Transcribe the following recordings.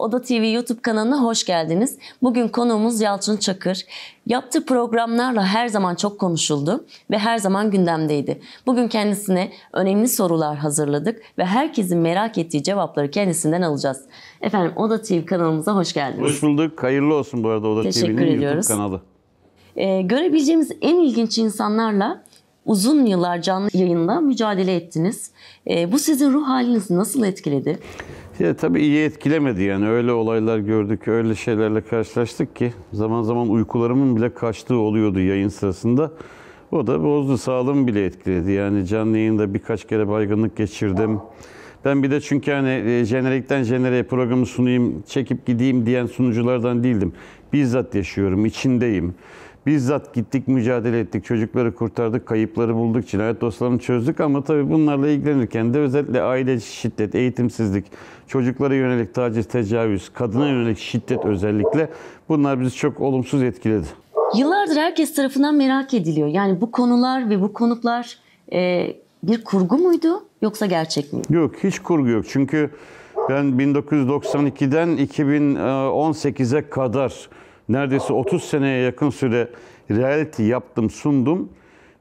Oda TV YouTube kanalına hoş geldiniz. Bugün konuğumuz Yalçın Çakır. Yaptığı programlarla her zaman çok konuşuldu ve her zaman gündemdeydi. Bugün kendisine önemli sorular hazırladık ve herkesin merak ettiği cevapları kendisinden alacağız. Efendim Oda TV kanalımıza hoş geldiniz. Hoş bulduk. Hayırlı olsun bu arada Oda TV'nin YouTube kanalı. Ee, görebileceğimiz en ilginç insanlarla uzun yıllar canlı yayında mücadele ettiniz. E, bu sizin ruh halinizi nasıl etkiledi? Ya tabii iyi etkilemedi yani. Öyle olaylar gördük, öyle şeylerle karşılaştık ki zaman zaman uykularımın bile kaçtığı oluyordu yayın sırasında. O da bozdu, sağlığımı bile etkiledi. Yani canlı yayında birkaç kere baygınlık geçirdim. Ben bir de çünkü hani e, jenerikten jeneriğe programı sunayım, çekip gideyim diyen sunuculardan değildim. Bizzat yaşıyorum, içindeyim. Bizzat gittik, mücadele ettik, çocukları kurtardık, kayıpları bulduk, cinayet dosyalarını çözdük ama tabii bunlarla ilgilenirken de özellikle aile şiddet, eğitimsizlik, çocuklara yönelik taciz, tecavüz, kadına yönelik şiddet özellikle bunlar bizi çok olumsuz etkiledi. Yıllardır herkes tarafından merak ediliyor. Yani bu konular ve bu konuklar e, bir kurgu muydu yoksa gerçek mi? Yok hiç kurgu yok çünkü ben 1992'den 2018'e kadar neredeyse 30 seneye yakın süre reality yaptım, sundum.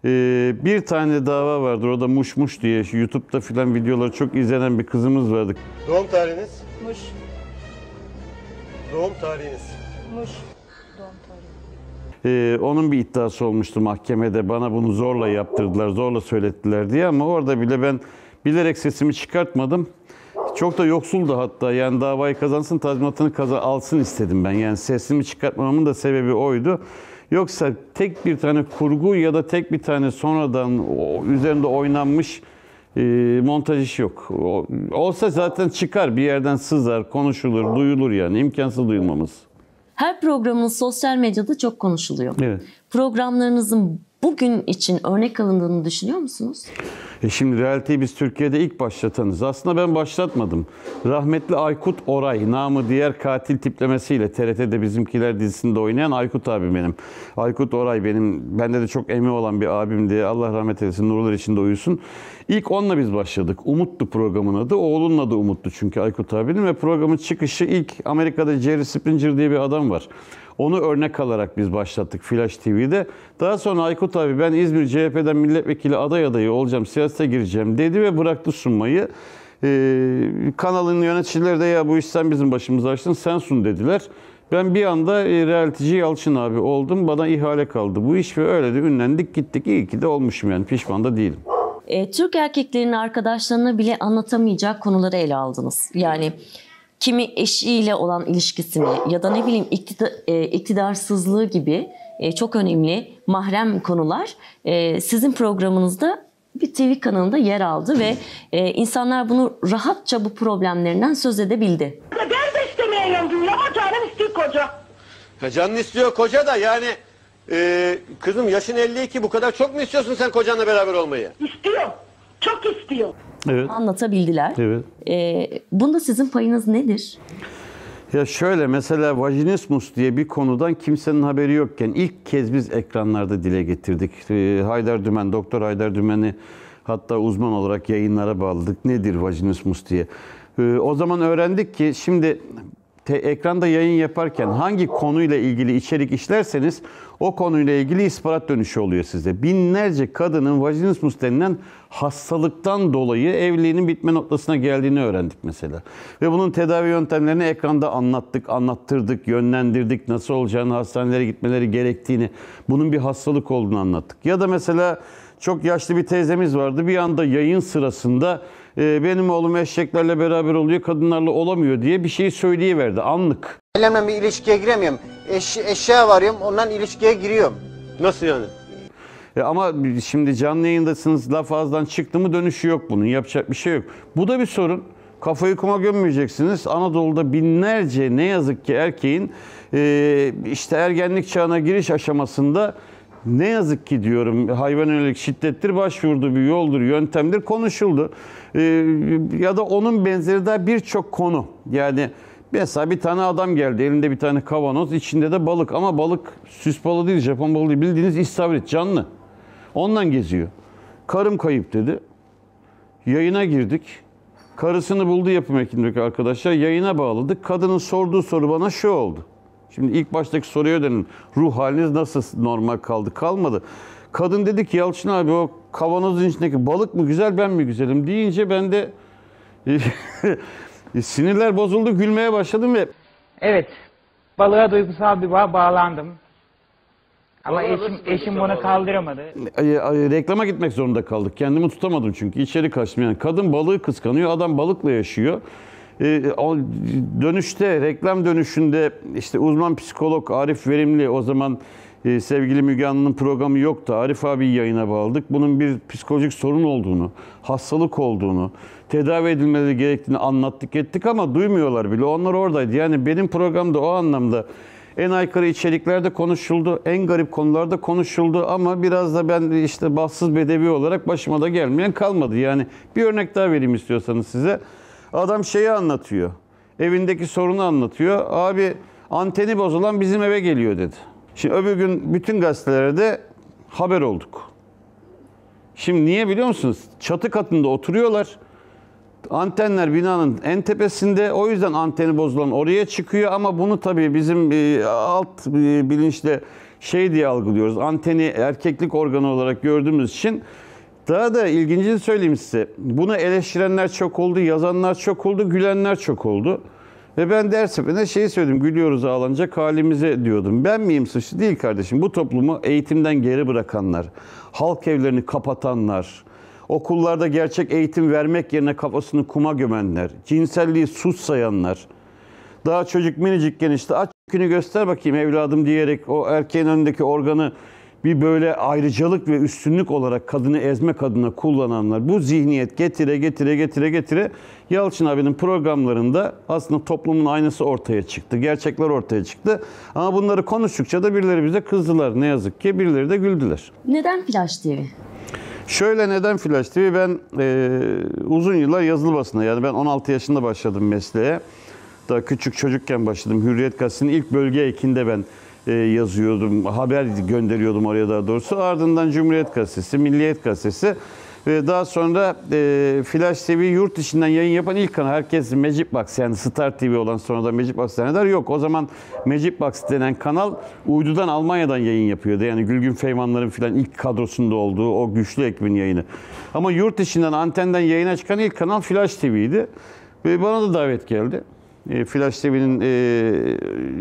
Ee, bir tane dava vardır o Muş Muş diye YouTube'da filan videoları çok izlenen bir kızımız vardı. Doğum tarihiniz? Muş. Doğum tarihiniz? Muş. Doğum tarihi. Ee, onun bir iddiası olmuştu mahkemede. Bana bunu zorla yaptırdılar, zorla söylettiler diye ama orada bile ben bilerek sesimi çıkartmadım. Çok da yoksuldu hatta. Yani davayı kazansın, tazminatını kaza alsın istedim ben. Yani sesimi çıkartmamamın da sebebi oydu. Yoksa tek bir tane kurgu ya da tek bir tane sonradan üzerinde oynanmış e, montaj iş yok. O, olsa zaten çıkar bir yerden sızar, konuşulur, duyulur yani. imkansız duyulmamız. Her programın sosyal medyada çok konuşuluyor. Evet. Programlarınızın bugün için örnek alındığını düşünüyor musunuz? E şimdi realiteyi biz Türkiye'de ilk başlatanız. Aslında ben başlatmadım. Rahmetli Aykut Oray, namı diğer katil tiplemesiyle TRT'de bizimkiler dizisinde oynayan Aykut abim benim. Aykut Oray benim, bende de çok emeği olan bir abimdi. Allah rahmet eylesin, nurlar içinde uyusun. İlk onunla biz başladık. Umutlu programın adı. Oğlunun adı umutlu çünkü Aykut abinin. Ve programın çıkışı ilk Amerika'da Jerry Springer diye bir adam var. Onu örnek alarak biz başlattık Flash TV'de. Daha sonra Aykut abi ben İzmir CHP'den milletvekili aday adayı olacağım, siyasete gireceğim dedi ve bıraktı sunmayı. Ee, kanalın yöneticileri de ya bu iş sen bizim başımıza açtın sen sun dediler. Ben bir anda e, realitici Yalçın abi oldum. Bana ihale kaldı bu iş ve öyle de ünlendik gittik. İyi ki de olmuşum yani pişman da değilim. E, Türk erkeklerinin arkadaşlarına bile anlatamayacak konuları ele aldınız. Yani... Evet kimi eşiyle olan ilişkisini ya da ne bileyim iktidar, e, iktidarsızlığı gibi e, çok önemli mahrem konular e, sizin programınızda bir TV kanalında yer aldı ve e, insanlar bunu rahatça bu problemlerinden söz edebildi. Ben de istemeyen dünya ama canım istiyor koca. Ya canın istiyor koca da yani e, kızım yaşın 52 bu kadar çok mu istiyorsun sen kocanla beraber olmayı? İstiyor Çok istiyor evet. anlatabildiler. Evet. E, bunda sizin payınız nedir? Ya şöyle mesela vajinismus diye bir konudan kimsenin haberi yokken ilk kez biz ekranlarda dile getirdik. Ee, Haydar Dümen, Doktor Haydar Dümen'i hatta uzman olarak yayınlara bağladık. Nedir vajinismus diye. Ee, o zaman öğrendik ki şimdi te, ekranda yayın yaparken hangi konuyla ilgili içerik işlerseniz o konuyla ilgili isparat dönüşü oluyor size. Binlerce kadının vajinismus denilen hastalıktan dolayı evliliğinin bitme noktasına geldiğini öğrendik mesela. Ve bunun tedavi yöntemlerini ekranda anlattık, anlattırdık, yönlendirdik, nasıl olacağını, hastanelere gitmeleri gerektiğini, bunun bir hastalık olduğunu anlattık. Ya da mesela çok yaşlı bir teyzemiz vardı. Bir anda yayın sırasında ee, benim oğlum eşeklerle beraber oluyor, kadınlarla olamıyor diye bir şey söyleyiverdi anlık. Ailemle bir ilişkiye giremiyorum. Eş, eşeğe varıyorum, ondan ilişkiye giriyorum. Nasıl yani? E, ama şimdi canlı yayındasınız, laf ağızdan çıktı mı dönüşü yok bunun, yapacak bir şey yok. Bu da bir sorun. Kafayı kuma gömmeyeceksiniz. Anadolu'da binlerce ne yazık ki erkeğin e, işte ergenlik çağına giriş aşamasında ne yazık ki diyorum hayvan yönelik şiddettir başvurduğu bir yoldur, yöntemdir konuşuldu. Ee, ya da onun benzeri daha birçok konu. Yani mesela bir tane adam geldi elinde bir tane kavanoz içinde de balık ama balık süs balığı değil Japon balığı değil bildiğiniz istavrit canlı. Ondan geziyor. Karım kayıp dedi. Yayına girdik. Karısını buldu yapım ekibindeki arkadaşlar. Yayına bağladık. Kadının sorduğu soru bana şu oldu. Şimdi ilk baştaki soruya dönün. Ruh haliniz nasıl normal kaldı? Kalmadı. Kadın dedi ki Yalçın abi o kavanozun içindeki balık mı güzel ben mi güzelim deyince ben de sinirler bozuldu gülmeye başladım ve Evet. Balığa duygusal bir bağ bağlandım. Ama eşim, eşim bunu kaldıramadı. reklama gitmek zorunda kaldık. Kendimi tutamadım çünkü içeri kaçtım. Yani kadın balığı kıskanıyor, adam balıkla yaşıyor. Ee, dönüşte, reklam dönüşünde işte uzman psikolog Arif Verimli o zaman e, sevgili Müge Anlı'nın programı yoktu. Arif abi yayına bağladık. Bunun bir psikolojik sorun olduğunu, hastalık olduğunu, tedavi edilmeleri gerektiğini anlattık ettik ama duymuyorlar bile. Onlar oradaydı. Yani benim programda o anlamda en aykırı içeriklerde konuşuldu, en garip konularda konuşuldu ama biraz da ben işte bahtsız bedevi olarak başıma da gelmeyen kalmadı. Yani bir örnek daha vereyim istiyorsanız size. Adam şeyi anlatıyor. Evindeki sorunu anlatıyor. Abi anteni bozulan bizim eve geliyor dedi. Şimdi öbür gün bütün gazetelere de haber olduk. Şimdi niye biliyor musunuz? Çatı katında oturuyorlar. Antenler binanın en tepesinde. O yüzden anteni bozulan oraya çıkıyor ama bunu tabii bizim e, alt e, bilinçle şey diye algılıyoruz. Anteni erkeklik organı olarak gördüğümüz için daha da ilginci söyleyeyim size. Bunu eleştirenler çok oldu, yazanlar çok oldu, gülenler çok oldu. Ve ben ders seferinde şey söyledim, gülüyoruz ağlanacak halimize diyordum. Ben miyim suçlu? Değil kardeşim. Bu toplumu eğitimden geri bırakanlar, halk evlerini kapatanlar, okullarda gerçek eğitim vermek yerine kafasını kuma gömenler, cinselliği suç sayanlar, daha çocuk minicikken işte aç günü göster bakayım evladım diyerek o erkeğin önündeki organı bir böyle ayrıcalık ve üstünlük olarak kadını ezmek adına kullananlar bu zihniyet getire getire getire getire Yalçın abinin programlarında aslında toplumun aynısı ortaya çıktı. Gerçekler ortaya çıktı. Ama bunları konuştukça da birileri bize kızdılar ne yazık ki. Birileri de güldüler. Neden Flash TV? Şöyle neden Flash TV? Ben e, uzun yıllar yazılı basına yani ben 16 yaşında başladım mesleğe. Daha küçük çocukken başladım. Hürriyet Gazetesi'nin ilk bölge ekinde ben e, yazıyordum, haber gönderiyordum oraya daha doğrusu. Ardından Cumhuriyet Gazetesi, Milliyet Gazetesi ve daha sonra e, Flash TV yurt dışından yayın yapan ilk kanal. Herkes Magic Box yani Star TV olan sonra da Magic Box zanneder. Yok o zaman Magic Box denen kanal uydudan Almanya'dan yayın yapıyordu. Yani Gülgün Feymanların filan ilk kadrosunda olduğu o güçlü ekibin yayını. Ama yurt dışından antenden yayına çıkan ilk kanal Flash TV'ydi. Ve bana da davet geldi. E, Flash TV'nin e,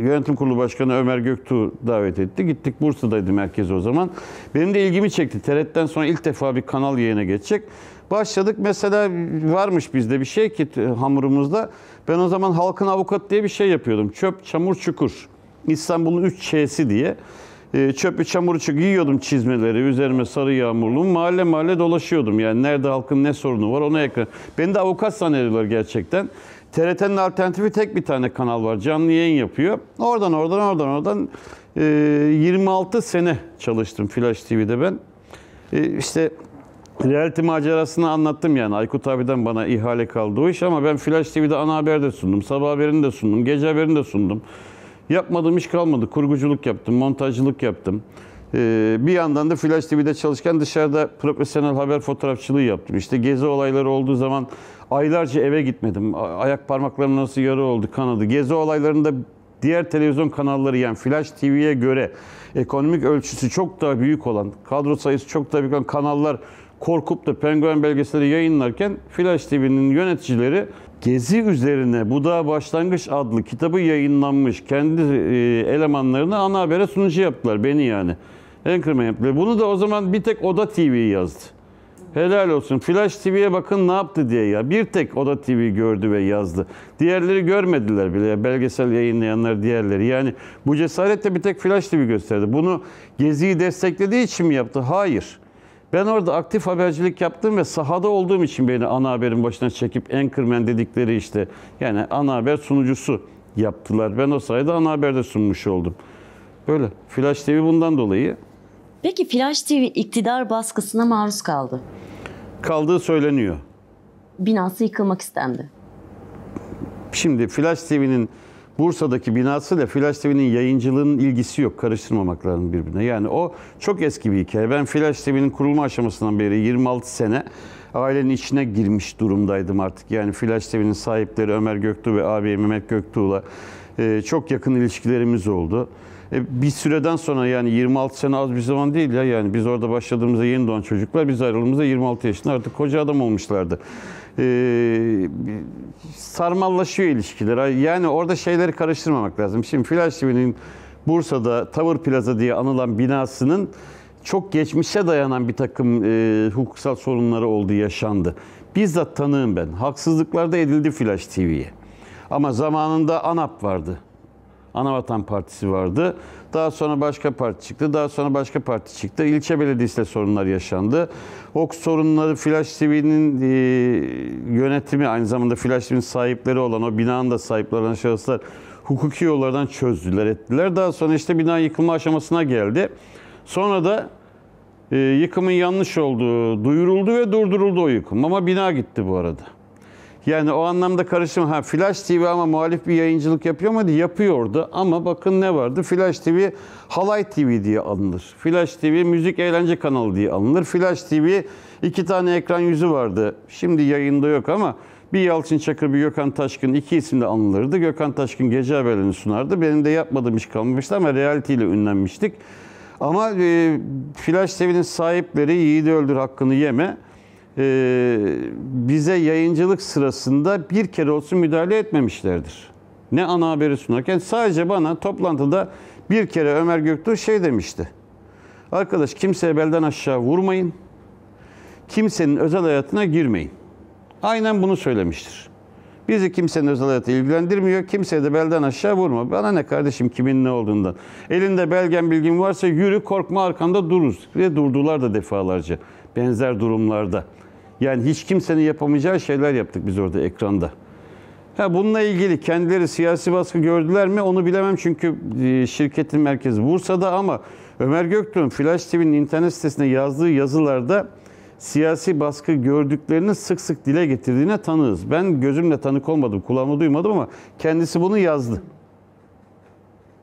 yönetim kurulu başkanı Ömer Göktuğ davet etti. Gittik Bursa'daydı merkezi o zaman. Benim de ilgimi çekti. TRT'den sonra ilk defa bir kanal yayına geçecek. Başladık mesela varmış bizde bir şey ki hamurumuzda. Ben o zaman halkın avukat diye bir şey yapıyordum. Çöp, çamur, çukur. İstanbul'un 3 Ç'si diye. Ee, çöpü çamurçuk yiyordum çizmeleri, üzerime sarı yağmurlu. Mahalle mahalle dolaşıyordum yani nerede halkın ne sorunu var ona yakın. Beni de avukat sanıyorlar gerçekten. TRT'nin alternatifi tek bir tane kanal var. Canlı yayın yapıyor. Oradan oradan oradan oradan 26 e, sene çalıştım Flash TV'de ben. E, işte reality macerasını anlattım yani. Aykut abiden bana ihale kaldı o iş ama ben Flash TV'de ana haber de sundum. Sabah haberini de sundum. Gece haberini de sundum. Yapmadığım iş kalmadı. Kurguculuk yaptım, montajcılık yaptım. Ee, bir yandan da Flash TV'de çalışken dışarıda profesyonel haber fotoğrafçılığı yaptım. İşte gezi olayları olduğu zaman aylarca eve gitmedim. Ayak parmaklarım nasıl yara oldu, kanadı. Gezi olaylarında diğer televizyon kanalları yani Flash TV'ye göre ekonomik ölçüsü çok daha büyük olan, kadro sayısı çok daha büyük olan kanallar korkup da penguen belgeselleri yayınlarken Flash TV'nin yöneticileri Gezi üzerine Bu Dağ Başlangıç adlı kitabı yayınlanmış. Kendi e, elemanlarını ana habere sunucu yaptılar. Beni yani. Anchorman yaptılar. Bunu da o zaman bir tek Oda TV yazdı. Helal olsun. Flash TV'ye bakın ne yaptı diye ya. Bir tek Oda TV gördü ve yazdı. Diğerleri görmediler bile. Belgesel yayınlayanlar diğerleri. Yani bu cesaretle bir tek Flash TV gösterdi. Bunu Gezi'yi desteklediği için mi yaptı? Hayır. Ben orada aktif habercilik yaptım ve sahada olduğum için beni ana haberin başına çekip anchorman dedikleri işte yani ana haber sunucusu yaptılar. Ben o sayede ana haberde sunmuş oldum. Böyle. Flash TV bundan dolayı. Peki Flash TV iktidar baskısına maruz kaldı. Kaldığı söyleniyor. Binası yıkılmak istendi. Şimdi Flash TV'nin Bursa'daki binasıyla Flash TV'nin yayıncılığının ilgisi yok. Karıştırmamak birbirine. Yani o çok eski bir hikaye. Ben Flash TV'nin kurulma aşamasından beri 26 sene ailenin içine girmiş durumdaydım artık. Yani Flash TV'nin sahipleri Ömer Göktuğ ve abi Mehmet Göktuğ'la e, çok yakın ilişkilerimiz oldu. E, bir süreden sonra yani 26 sene az bir zaman değil ya yani biz orada başladığımızda yeni doğan çocuklar biz ayrılığımızda 26 yaşında artık koca adam olmuşlardı. Ee, sarmallaşıyor ilişkiler. Yani orada şeyleri karıştırmamak lazım. Şimdi Flash TV'nin Bursa'da Tower Plaza diye anılan binasının çok geçmişe dayanan bir takım e, hukuksal sorunları olduğu yaşandı. Bizzat tanığım ben. Haksızlıklar da edildi Flash TV'ye. Ama zamanında ANAP vardı. Anavatan Partisi vardı. Daha sonra başka parti çıktı. Daha sonra başka parti çıktı. İlçe belediyesiyle sorunlar yaşandı. O sorunları Flash TV'nin e, yönetimi aynı zamanda Flash TV'nin sahipleri olan o binanın da sahipleri olan şahıslar hukuki yollardan çözdüler ettiler. Daha sonra işte bina yıkılma aşamasına geldi. Sonra da e, yıkımın yanlış olduğu duyuruldu ve durduruldu o yıkım. Ama bina gitti bu arada. Yani o anlamda karışım. Ha Flash TV ama muhalif bir yayıncılık yapıyor mu? Yapıyordu ama bakın ne vardı? Flash TV Halay TV diye alınır. Flash TV müzik eğlence kanalı diye alınır. Flash TV iki tane ekran yüzü vardı. Şimdi yayında yok ama bir Yalçın Çakır, bir Gökhan Taşkın iki isimle anılırdı. Gökhan Taşkın gece haberini sunardı. Benim de yapmadığım iş kalmamıştı ama reality ile ünlenmiştik. Ama e, Flash TV'nin sahipleri Yiğidi Öldür Hakkını Yeme ee, bize yayıncılık sırasında bir kere olsun müdahale etmemişlerdir. Ne ana haberi sunarken sadece bana toplantıda bir kere Ömer Göktuğ şey demişti. Arkadaş kimseye belden aşağı vurmayın. Kimsenin özel hayatına girmeyin. Aynen bunu söylemiştir. Bizi kimsenin özel hayatı ilgilendirmiyor. Kimseye de belden aşağı vurma. Bana ne kardeşim kimin ne olduğundan. Elinde belgen bilgin varsa yürü korkma arkanda dururuz. Ve durdular da defalarca benzer durumlarda. Yani hiç kimsenin yapamayacağı şeyler yaptık biz orada ekranda. Ha, bununla ilgili kendileri siyasi baskı gördüler mi onu bilemem çünkü e, şirketin merkezi Bursa'da ama Ömer Göktuğ'un Flash TV'nin internet sitesine yazdığı yazılarda siyasi baskı gördüklerini sık sık dile getirdiğine tanığız. Ben gözümle tanık olmadım, kulağımı duymadım ama kendisi bunu yazdı.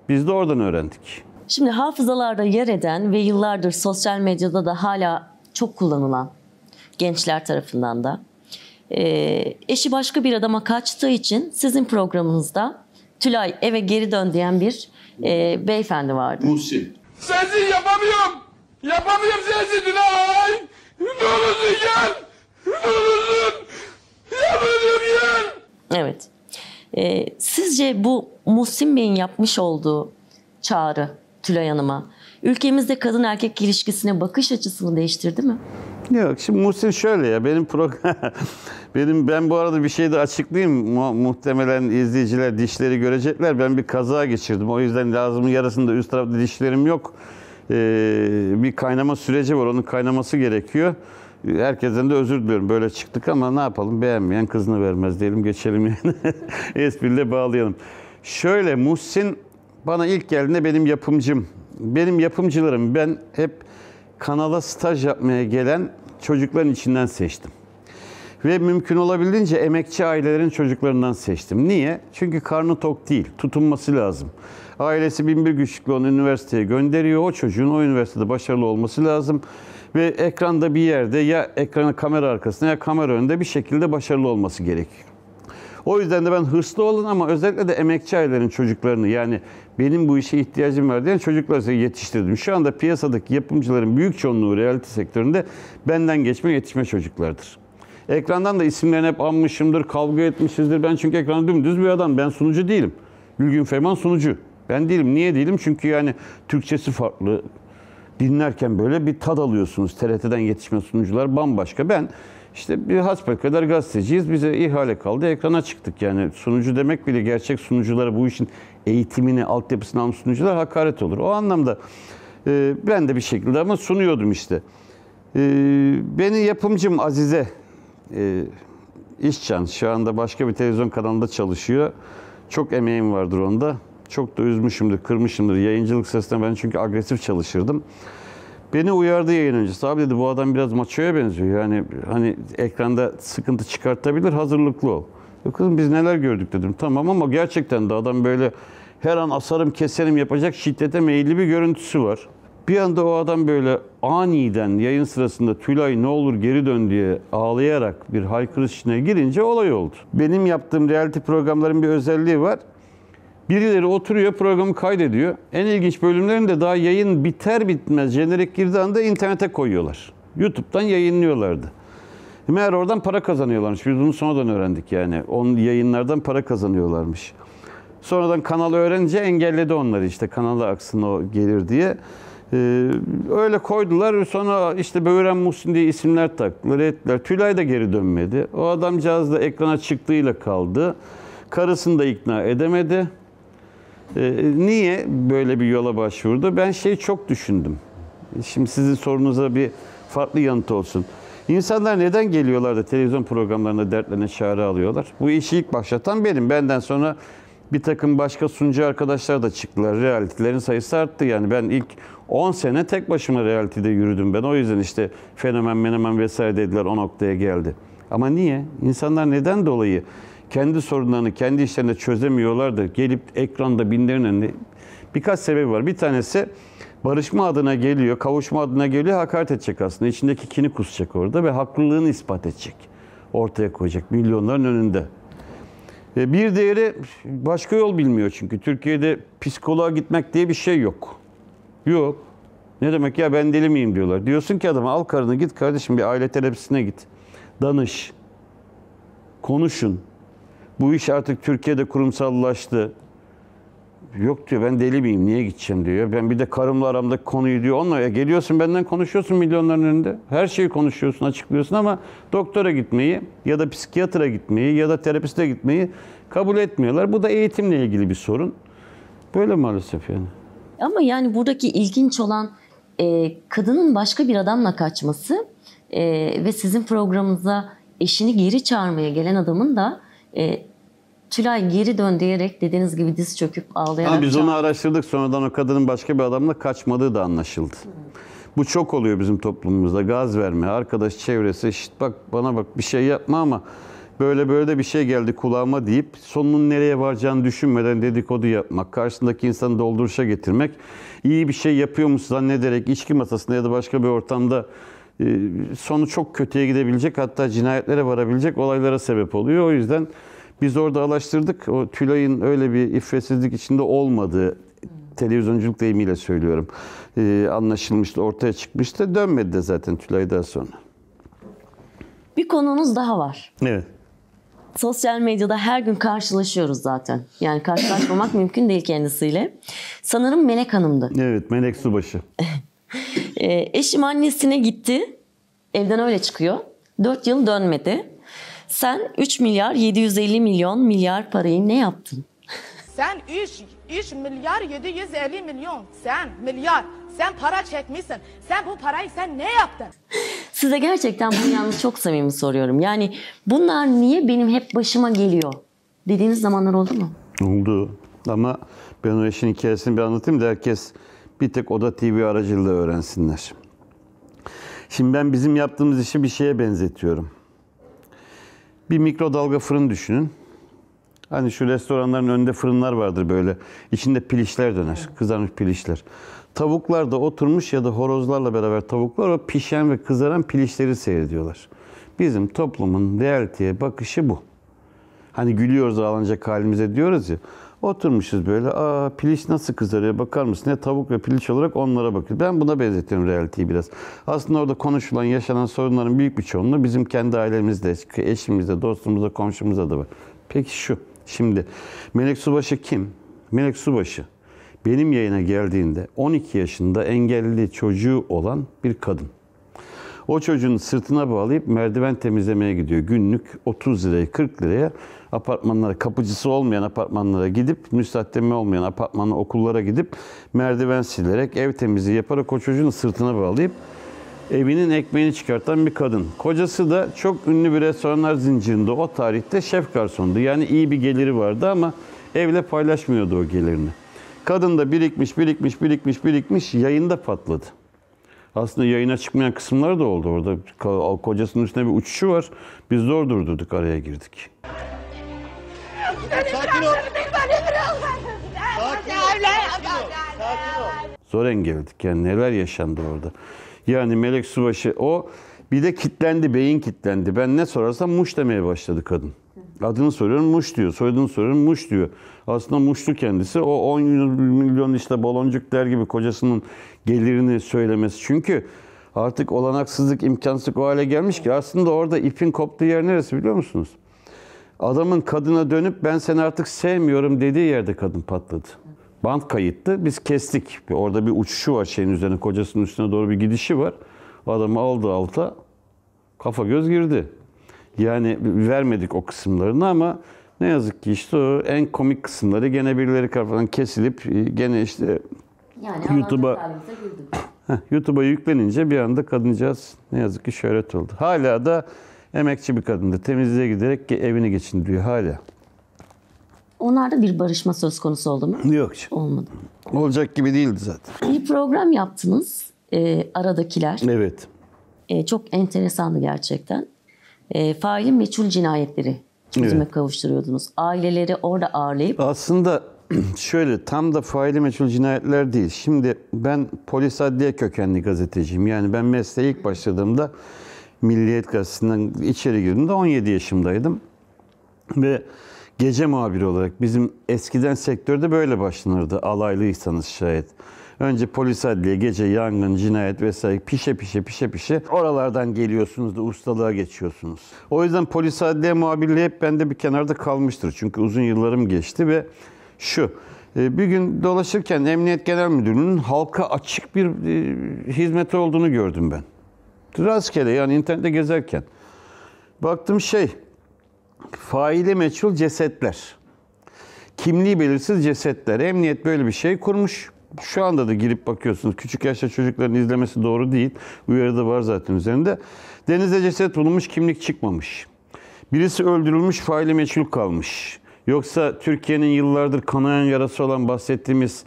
Biz de oradan öğrendik. Şimdi hafızalarda yer eden ve yıllardır sosyal medyada da hala çok kullanılan gençler tarafından da. Ee, eşi başka bir adama kaçtığı için sizin programınızda Tülay eve geri dön diyen bir e, beyefendi vardı. Muhsin. Sensiz yapamıyorum. Yapamıyorum sensiz Tülay. Ne olursun gel. Ne olursun. Yapamıyorum gel. Evet. Ee, sizce bu Muhsin Bey'in yapmış olduğu çağrı Tülay Hanım'a ülkemizde kadın erkek ilişkisine bakış açısını değiştirdi mi? Yok şimdi Muhsin şöyle ya benim program benim ben bu arada bir şey de açıklayayım Mu- muhtemelen izleyiciler dişleri görecekler ben bir kaza geçirdim o yüzden lazımın yarısında üst tarafta dişlerim yok ee, bir kaynama süreci var onun kaynaması gerekiyor herkesten de özür diliyorum böyle çıktık ama ne yapalım beğenmeyen kızını vermez diyelim geçelim yani espriyle bağlayalım şöyle Muhsin bana ilk geldiğinde benim yapımcım benim yapımcılarım ben hep kanala staj yapmaya gelen çocukların içinden seçtim. Ve mümkün olabildiğince emekçi ailelerin çocuklarından seçtim. Niye? Çünkü karnı tok değil, tutunması lazım. Ailesi bin bir güçlükle onu üniversiteye gönderiyor. O çocuğun o üniversitede başarılı olması lazım. Ve ekranda bir yerde ya ekranın kamera arkasında ya kamera önünde bir şekilde başarılı olması gerekiyor. O yüzden de ben hırslı olun ama özellikle de emekçi ailelerin çocuklarını yani benim bu işe ihtiyacım var diyen çocukları yetiştirdim. Şu anda piyasadaki yapımcıların büyük çoğunluğu realite sektöründe benden geçme yetişme çocuklardır. Ekrandan da isimlerini hep anmışımdır, kavga etmişizdir. Ben çünkü ekranda dümdüz bir adam. Ben sunucu değilim. Gülgün Feyman sunucu. Ben değilim. Niye değilim? Çünkü yani Türkçesi farklı. Dinlerken böyle bir tad alıyorsunuz. TRT'den yetişme sunucular bambaşka. Ben işte bir kadar gazeteciyiz. Bize ihale kaldı. Ekrana çıktık yani. Sunucu demek bile gerçek sunuculara bu işin eğitimini, altyapısını almış sunucular hakaret olur. O anlamda e, ben de bir şekilde ama sunuyordum işte. E, beni yapımcım Azize e, İşcan şu anda başka bir televizyon kanalında çalışıyor. Çok emeğim vardır onda. Çok da üzmüşümdür, kırmışımdır. Yayıncılık sesine ben çünkü agresif çalışırdım. Beni uyardı yayın öncesi. Abi dedi bu adam biraz maçoya benziyor. Yani hani ekranda sıkıntı çıkartabilir hazırlıklı ol. Ya kızım biz neler gördük dedim. Tamam ama gerçekten de adam böyle her an asarım keserim yapacak şiddete meyilli bir görüntüsü var. Bir anda o adam böyle aniden yayın sırasında Tülay ne olur geri dön diye ağlayarak bir haykırış içine girince olay oldu. Benim yaptığım reality programların bir özelliği var. Birileri oturuyor, programı kaydediyor. En ilginç bölümlerini de daha yayın biter bitmez jenerik girdiği anda internete koyuyorlar. YouTube'dan yayınlıyorlardı. Meğer oradan para kazanıyorlarmış. Biz bunu sonradan öğrendik yani. On yayınlardan para kazanıyorlarmış. Sonradan kanalı öğrenince engelledi onları işte kanala aksın o gelir diye. Ee, öyle koydular. Sonra işte Böğren Muhsin diye isimler taktılar, ettiler. Tülay da geri dönmedi. O adamcağız da ekrana çıktığıyla kaldı. Karısını da ikna edemedi. Ee, niye böyle bir yola başvurdu? Ben şeyi çok düşündüm. Şimdi sizin sorunuza bir farklı yanıt olsun. İnsanlar neden geliyorlar da televizyon programlarında dertlerine çare alıyorlar? Bu işi ilk başlatan benim. Benden sonra bir takım başka sunucu arkadaşlar da çıktılar. Realitelerin sayısı arttı. Yani ben ilk 10 sene tek başıma realitede yürüdüm ben. O yüzden işte fenomen menemen vesaire dediler o noktaya geldi. Ama niye? İnsanlar neden dolayı kendi sorunlarını kendi işlerinde çözemiyorlar da gelip ekranda binlerinin önüne birkaç sebebi var. Bir tanesi barışma adına geliyor, kavuşma adına geliyor, hakaret edecek aslında. İçindeki kini kusacak orada ve haklılığını ispat edecek. Ortaya koyacak milyonların önünde. E, bir değeri başka yol bilmiyor çünkü. Türkiye'de psikoloğa gitmek diye bir şey yok. Yok. Ne demek ya ben deli miyim diyorlar. Diyorsun ki adama al karını git kardeşim bir aile terapisine git. Danış. Konuşun. Bu iş artık Türkiye'de kurumsallaştı. Yok diyor ben deli miyim niye gideceğim diyor. Ben bir de karımla aramdaki konuyu diyor. Onunla ya geliyorsun benden konuşuyorsun milyonların önünde. Her şeyi konuşuyorsun açıklıyorsun ama doktora gitmeyi ya da psikiyatra gitmeyi ya da terapiste gitmeyi kabul etmiyorlar. Bu da eğitimle ilgili bir sorun. Böyle maalesef yani. Ama yani buradaki ilginç olan e, kadının başka bir adamla kaçması e, ve sizin programınıza eşini geri çağırmaya gelen adamın da e, Tülay geri dön diyerek dediğiniz gibi diz çöküp ağlayarak... Ama biz onu araştırdık. Sonradan o kadının başka bir adamla kaçmadığı da anlaşıldı. Hı. Bu çok oluyor bizim toplumumuzda. Gaz verme, arkadaş çevresi, şit bak bana bak bir şey yapma ama böyle böyle de bir şey geldi kulağıma deyip sonunun nereye varacağını düşünmeden dedikodu yapmak, karşısındaki insanı dolduruşa getirmek, iyi bir şey yapıyormuş zannederek içki masasında ya da başka bir ortamda ee, sonu çok kötüye gidebilecek hatta cinayetlere varabilecek olaylara sebep oluyor. O yüzden biz orada alaştırdık. O Tülay'ın öyle bir iffetsizlik içinde olmadığı televizyonculuk deyimiyle söylüyorum. Ee, anlaşılmıştı, ortaya çıkmıştı. Dönmedi de zaten Tülay daha sonra. Bir konumuz daha var. Evet. Sosyal medyada her gün karşılaşıyoruz zaten. Yani karşılaşmamak mümkün değil kendisiyle. Sanırım Melek Hanım'dı. Evet, Melek Subaşı. E, eşim annesine gitti. Evden öyle çıkıyor. 4 yıl dönmedi. Sen 3 milyar 750 milyon milyar parayı ne yaptın? Sen 3, 3 milyar 750 milyon. Sen milyar. Sen para çekmişsin. Sen bu parayı sen ne yaptın? Size gerçekten bunu yalnız çok samimi soruyorum. Yani bunlar niye benim hep başıma geliyor? Dediğiniz zamanlar oldu mu? Oldu. Ama ben o işin hikayesini bir anlatayım da herkes bir tek Oda TV aracılığıyla öğrensinler. Şimdi ben bizim yaptığımız işi bir şeye benzetiyorum. Bir mikrodalga fırın düşünün. Hani şu restoranların önünde fırınlar vardır böyle. İçinde pilişler döner, kızarmış pilişler. Tavuklar da oturmuş ya da horozlarla beraber tavuklar o pişen ve kızaran pilişleri seyrediyorlar. Bizim toplumun realiteye bakışı bu. Hani gülüyoruz ağlanacak halimize diyoruz ya. Oturmuşuz böyle. Aa piliç nasıl kızarıyor bakar mısın? Ne tavuk ve piliç olarak onlara bakıyor. Ben buna benzetiyorum reality'yi biraz. Aslında orada konuşulan, yaşanan sorunların büyük bir çoğunluğu bizim kendi ailemizde, eşimizde, dostumuzda, komşumuzda da var. Peki şu. Şimdi Melek Subaşı kim? Melek Subaşı benim yayına geldiğinde 12 yaşında engelli çocuğu olan bir kadın. O çocuğun sırtına bağlayıp merdiven temizlemeye gidiyor. Günlük 30 liraya 40 liraya apartmanlara, kapıcısı olmayan apartmanlara gidip, müstahdemi olmayan apartmanlara, okullara gidip merdiven silerek, ev temizliği yaparak o çocuğun sırtına bağlayıp evinin ekmeğini çıkartan bir kadın. Kocası da çok ünlü bir restoranlar zincirinde o tarihte şef garsondu. Yani iyi bir geliri vardı ama evle paylaşmıyordu o gelirini. Kadın da birikmiş, birikmiş, birikmiş, birikmiş yayında patladı aslında yayına çıkmayan kısımları da oldu orada. Kocasının üstünde bir uçuşu var. Biz zor durdurduk, araya girdik. Sakin ol. Zor engelledik yani neler yaşandı orada. Yani Melek Subaşı o bir de kitlendi, beyin kitlendi. Ben ne sorarsam Muş demeye başladı kadın. Adını soruyorum Muş diyor, soyadını soruyorum Muş diyor aslında muştu kendisi. O 10 milyon işte baloncuk der gibi kocasının gelirini söylemesi. Çünkü artık olanaksızlık, imkansızlık o hale gelmiş ki aslında orada ipin koptuğu yer neresi biliyor musunuz? Adamın kadına dönüp ben seni artık sevmiyorum dediği yerde kadın patladı. Band kayıttı. Biz kestik. Orada bir uçuşu var şeyin üzerine. Kocasının üstüne doğru bir gidişi var. Adamı aldı alta. Kafa göz girdi. Yani vermedik o kısımlarını ama ne yazık ki işte o en komik kısımları gene birileri kafadan kesilip e, gene işte yani YouTube'a YouTube'a yüklenince bir anda kadıncağız ne yazık ki şöhret oldu. Hala da emekçi bir kadındı. Temizliğe giderek ki evini geçindiriyor hala. Onlarda bir barışma söz konusu oldu mu? Yok. Olmadı. Olacak gibi değildi zaten. Bir program yaptınız. E, aradakiler. Evet. E, çok enteresandı gerçekten. E, failin meçhul cinayetleri çözüme evet. kavuşturuyordunuz. Aileleri orada ağırlayıp... Aslında şöyle tam da faili meçhul cinayetler değil. Şimdi ben polis adliye kökenli gazeteciyim. Yani ben mesleğe ilk başladığımda Milliyet Gazetesi'nden içeri girdiğimde 17 yaşımdaydım. Ve gece muhabiri olarak bizim eskiden sektörde böyle başlanırdı. Alaylıysanız şayet. Önce polis adliye, gece yangın, cinayet vesaire pişe pişe pişe pişe oralardan geliyorsunuz da ustalığa geçiyorsunuz. O yüzden polis adliye muhabirliği hep bende bir kenarda kalmıştır. Çünkü uzun yıllarım geçti ve şu e, bir gün dolaşırken Emniyet Genel Müdürlüğü'nün halka açık bir e, hizmeti olduğunu gördüm ben. Rastgele yani internette gezerken. Baktım şey, faili meçhul cesetler. Kimliği belirsiz cesetler. Emniyet böyle bir şey kurmuş şu anda da girip bakıyorsunuz. Küçük yaşta çocukların izlemesi doğru değil. Uyarıda var zaten üzerinde. Denizde ceset bulunmuş, kimlik çıkmamış. Birisi öldürülmüş, faili meçhul kalmış. Yoksa Türkiye'nin yıllardır kanayan yarası olan bahsettiğimiz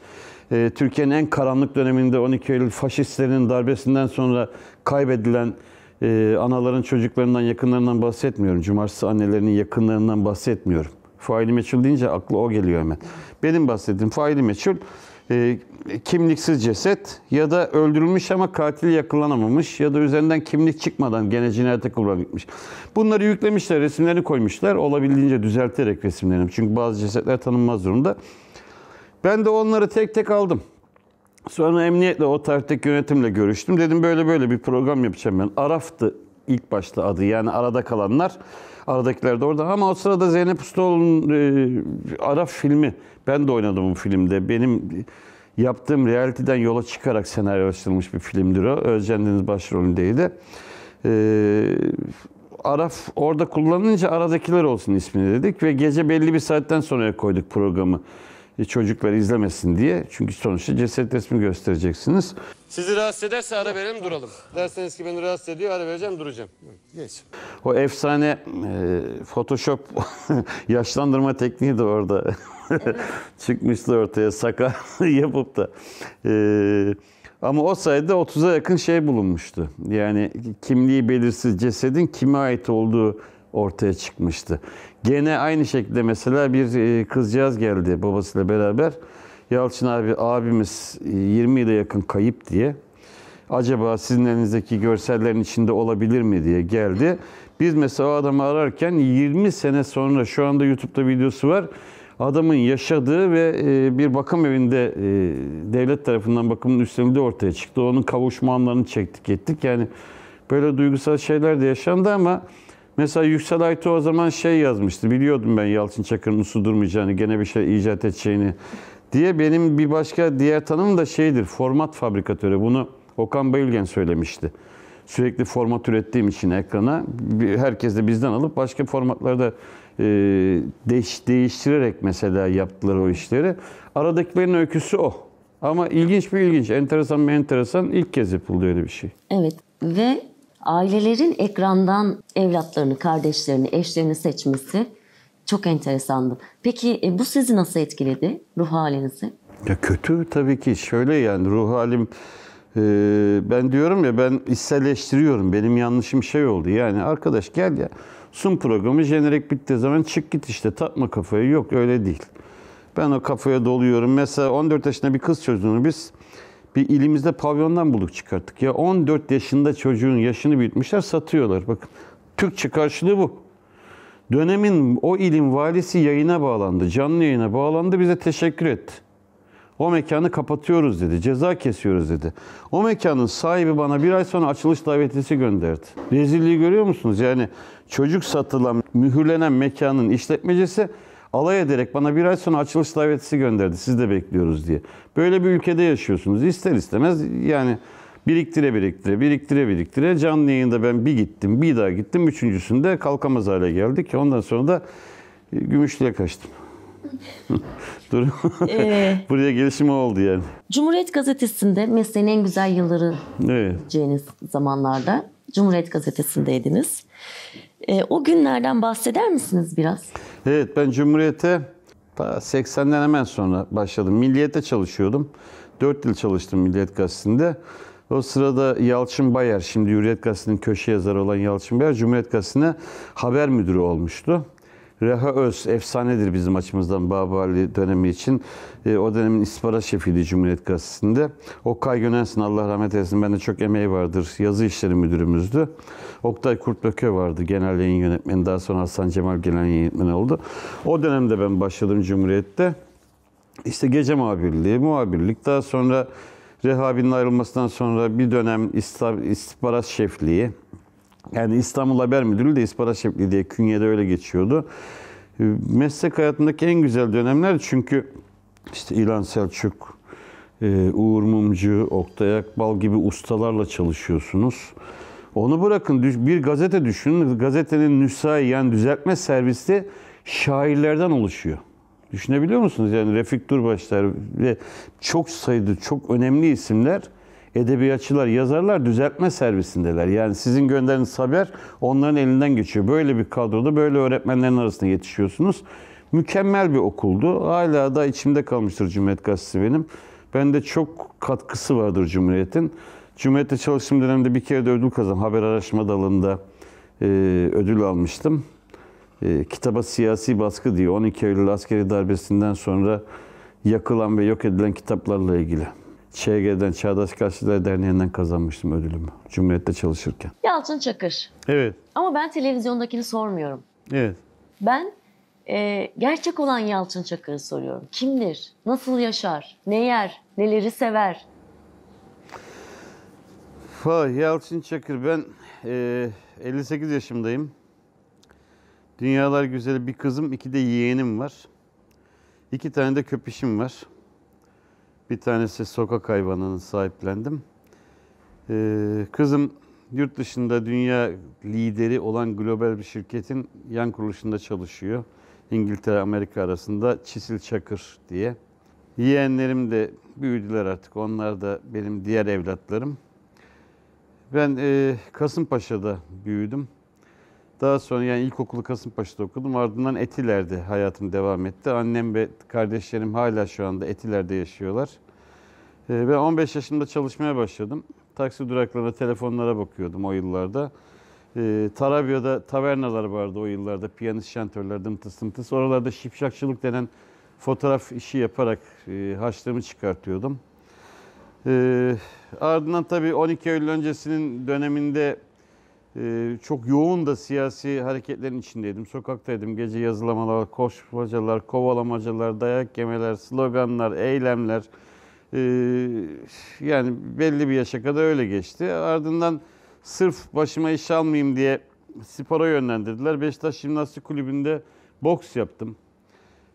e, Türkiye'nin en karanlık döneminde 12 Eylül faşistlerinin darbesinden sonra kaybedilen e, anaların çocuklarından, yakınlarından bahsetmiyorum. Cumartesi annelerinin yakınlarından bahsetmiyorum. Faili meçhul deyince aklı o geliyor hemen. Benim bahsettiğim faili meçhul e, kimliksiz ceset ya da öldürülmüş ama katil yakalanamamış ya da üzerinden kimlik çıkmadan gene cinayete kurban gitmiş. Bunları yüklemişler, resimlerini koymuşlar olabildiğince düzelterek resimlerini. Çünkü bazı cesetler tanınmaz durumda. Ben de onları tek tek aldım. Sonra emniyetle o tarihteki yönetimle görüştüm. Dedim böyle böyle bir program yapacağım ben. Araf'tı ilk başta adı yani arada kalanlar. Aradakiler de orada. Ama o sırada Zeynep Ustaoğlu'nun e, Arap filmi. Ben de oynadım bu filmde. Benim yaptığım realiteden yola çıkarak senaryolaştırılmış bir filmdir o. Özcan Deniz başrolündeydi. Ee, Araf orada kullanınca aradakiler olsun ismini dedik ve gece belli bir saatten sonra koyduk programı. E, çocukları izlemesin diye. Çünkü sonuçta ceset resmi göstereceksiniz. Sizi rahatsız ederse ara verelim duralım. Derseniz ki beni rahatsız ediyor ara vereceğim duracağım. Geç. O efsane e, Photoshop yaşlandırma tekniği de orada çıkmıştı ortaya sakal yapıp da. E, ama o sayede 30'a yakın şey bulunmuştu. Yani kimliği belirsiz cesedin kime ait olduğu ortaya çıkmıştı. Gene aynı şekilde mesela bir e, kızcağız geldi babasıyla beraber. Yalçın abi abimiz 20 ile yakın kayıp diye. Acaba sizin elinizdeki görsellerin içinde olabilir mi diye geldi. Biz mesela o adamı ararken 20 sene sonra şu anda YouTube'da videosu var. Adamın yaşadığı ve e, bir bakım evinde e, devlet tarafından bakımın üstlenildiği ortaya çıktı. Onun kavuşma anlarını çektik ettik. Yani böyle duygusal şeyler de yaşandı ama Mesela Yüksel Aytu o zaman şey yazmıştı. Biliyordum ben Yalçın Çakır'ın su durmayacağını, gene bir şey icat edeceğini diye. Benim bir başka diğer tanım da şeydir. Format fabrikatörü. Bunu Okan Bayülgen söylemişti. Sürekli format ürettiğim için ekrana herkes de bizden alıp başka formatlarda e, değiş, değiştirerek mesela yaptılar o işleri. Aradakilerin öyküsü o. Ama ilginç bir ilginç, enteresan bir enteresan ilk kez yapıldı öyle bir şey. Evet ve Ailelerin ekrandan evlatlarını, kardeşlerini, eşlerini seçmesi çok enteresandı. Peki e, bu sizi nasıl etkiledi ruh halinizi? Ya kötü tabii ki şöyle yani ruh halim e, ben diyorum ya ben içselleştiriyorum. Benim yanlışım şey oldu yani arkadaş gel ya sun programı jenerik bittiği zaman çık git işte takma kafayı yok öyle değil. Ben o kafaya doluyorum. Mesela 14 yaşında bir kız çocuğunu biz bir ilimizde pavyondan bulduk çıkarttık. Ya 14 yaşında çocuğun yaşını büyütmüşler satıyorlar. Bakın Türkçe karşılığı bu. Dönemin o ilim valisi yayına bağlandı. Canlı yayına bağlandı bize teşekkür etti. O mekanı kapatıyoruz dedi. Ceza kesiyoruz dedi. O mekanın sahibi bana bir ay sonra açılış davetiyesi gönderdi. Rezilliği görüyor musunuz? Yani çocuk satılan, mühürlenen mekanın işletmecisi alay ederek bana bir ay sonra açılış davetisi gönderdi. Siz de bekliyoruz diye. Böyle bir ülkede yaşıyorsunuz. İster istemez yani biriktire biriktire biriktire biriktire canlı yayında ben bir gittim bir daha gittim. Üçüncüsünde kalkamaz hale geldik. Ondan sonra da e, Gümüşlü'ye kaçtım. Dur. Ee, Buraya gelişim oldu yani. Cumhuriyet Gazetesi'nde mesleğin en güzel yılları evet. zamanlarda Cumhuriyet Gazetesi'ndeydiniz. E, o günlerden bahseder misiniz biraz? Evet ben Cumhuriyet'e 80'den hemen sonra başladım. Milliyet'te çalışıyordum. 4 yıl çalıştım Milliyet Gazetesi'nde. O sırada Yalçın Bayer, şimdi Hürriyet Gazetesi'nin köşe yazarı olan Yalçın Bayer, Cumhuriyet Gazetesi'ne haber müdürü olmuştu. Reha Öz efsanedir bizim açımızdan Babali dönemi için. E, o dönemin istihbarat şefiydi Cumhuriyet Gazetesi'nde. Okay Gönensin Allah rahmet eylesin bende çok emeği vardır. Yazı işleri müdürümüzdü. Oktay Kurtlöke vardı genel yayın yönetmeni. Daha sonra Hasan Cemal genel yayın yönetmeni oldu. O dönemde ben başladım Cumhuriyet'te. İşte gece muhabirliği, muhabirlik. Daha sonra Reha Rehabi'nin ayrılmasından sonra bir dönem istihbarat şefliği, yani İstanbul Haber Müdürlüğü de İstihbarat Şefliği diye künyede öyle geçiyordu. Ee, meslek hayatındaki en güzel dönemler çünkü işte İlan Selçuk, e, Uğur Mumcu, Oktay Akbal gibi ustalarla çalışıyorsunuz. Onu bırakın bir gazete düşünün. Gazetenin nüsai yani düzeltme servisi şairlerden oluşuyor. Düşünebiliyor musunuz? Yani Refik Durbaşlar ve çok sayıda çok önemli isimler edebiyatçılar, yazarlar düzeltme servisindeler. Yani sizin gönderdiğiniz haber onların elinden geçiyor. Böyle bir kadroda böyle öğretmenlerin arasında yetişiyorsunuz. Mükemmel bir okuldu. Hala da içimde kalmıştır Cumhuriyet Gazetesi benim. Bende çok katkısı vardır Cumhuriyet'in. Cumhuriyet'te çalıştığım dönemde bir kere de ödül kazandım. Haber araştırma dalında e, ödül almıştım. E, kitaba siyasi baskı diye 12 Eylül askeri darbesinden sonra yakılan ve yok edilen kitaplarla ilgili. ÇG'den, Çağdaş Gazeteciler Derneği'nden kazanmıştım ödülümü. Cumhuriyet'te çalışırken. Yalçın Çakır. Evet. Ama ben televizyondakini sormuyorum. Evet. Ben e, gerçek olan Yalçın Çakır'ı soruyorum. Kimdir? Nasıl yaşar? Ne yer? Neleri sever? Fa, Yalçın Çakır ben e, 58 yaşındayım. Dünyalar güzeli bir kızım, iki de yeğenim var. İki tane de köpüşüm var. Bir tanesi sokak hayvanını sahiplendim. Ee, kızım yurt dışında dünya lideri olan global bir şirketin yan kuruluşunda çalışıyor. İngiltere, Amerika arasında Çisil Çakır diye. Yeğenlerim de büyüdüler artık. Onlar da benim diğer evlatlarım. Ben e, Kasımpaşa'da büyüdüm. Daha sonra yani ilkokulu Kasımpaşa'da okudum. Ardından Etiler'de hayatım devam etti. Annem ve kardeşlerim hala şu anda Etiler'de yaşıyorlar. Ee, ve 15 yaşımda çalışmaya başladım. Taksi duraklarına, telefonlara bakıyordum o yıllarda. E, Tarabya'da tavernalar vardı o yıllarda. Piyanist şantörler, dımtıs dımtıs. Oralarda şipşakçılık denen fotoğraf işi yaparak e, haçlığımı çıkartıyordum. E, ardından tabii 12 Eylül öncesinin döneminde ee, çok yoğun da siyasi hareketlerin içindeydim. Sokaktaydım. Gece yazılamalar, koşmacalar, kovalamacalar, dayak yemeler, sloganlar, eylemler. Ee, yani belli bir yaşa kadar öyle geçti. Ardından sırf başıma iş almayayım diye spora yönlendirdiler. Beşiktaş Jimnastik Kulübü'nde boks yaptım.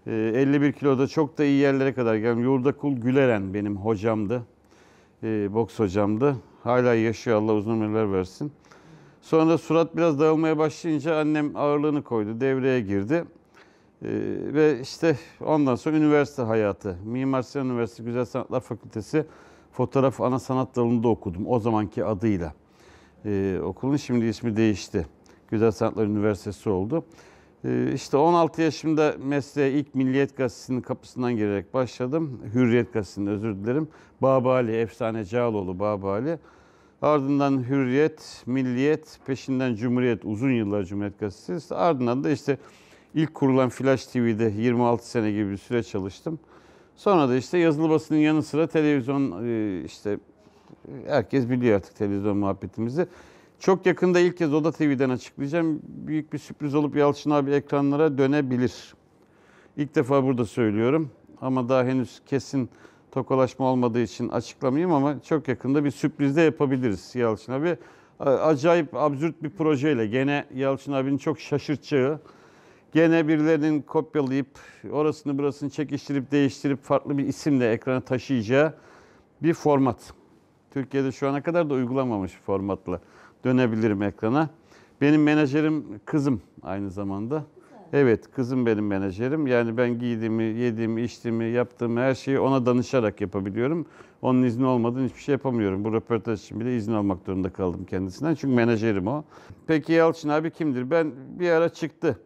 51 ee, kiloda çok da iyi yerlere kadar geldim. Yurdakul Güleren benim hocamdı. Boks hocamdı. Hala yaşıyor Allah uzun ömürler versin. Sonra surat biraz dağılmaya başlayınca annem ağırlığını koydu, devreye girdi. Ee, ve işte ondan sonra üniversite hayatı. Mimar Sinan Üniversitesi Güzel Sanatlar Fakültesi fotoğraf ana sanat dalında okudum o zamanki adıyla. Ee, okulun şimdi ismi değişti. Güzel Sanatlar Üniversitesi oldu. Ee, işte 16 yaşımda mesleğe ilk Milliyet Gazetesi'nin kapısından girerek başladım. Hürriyet Gazetesi'nin özür dilerim. Babali, Efsane Cağaloğlu Babali. Ardından Hürriyet, Milliyet, peşinden Cumhuriyet, uzun yıllar Cumhuriyet Gazetesi. Ardından da işte ilk kurulan Flash TV'de 26 sene gibi bir süre çalıştım. Sonra da işte yazılı basının yanı sıra televizyon e, işte herkes biliyor artık televizyon muhabbetimizi. Çok yakında ilk kez Oda TV'den açıklayacağım. Büyük bir sürpriz olup Yalçın abi ekranlara dönebilir. İlk defa burada söylüyorum ama daha henüz kesin tokalaşma olmadığı için açıklamayayım ama çok yakında bir sürpriz de yapabiliriz Yalçın abi. Acayip absürt bir projeyle gene Yalçın abinin çok şaşırtacağı, gene birilerinin kopyalayıp orasını burasını çekiştirip değiştirip farklı bir isimle ekrana taşıyacağı bir format. Türkiye'de şu ana kadar da uygulanmamış formatla dönebilirim ekrana. Benim menajerim kızım aynı zamanda. Evet, kızım benim menajerim. Yani ben giydiğimi, yediğimi, içtiğimi, yaptığımı her şeyi ona danışarak yapabiliyorum. Onun izni olmadan hiçbir şey yapamıyorum. Bu röportaj için bile izin almak durumunda kaldım kendisinden. Çünkü menajerim o. Peki Yalçın abi kimdir? Ben bir ara çıktı.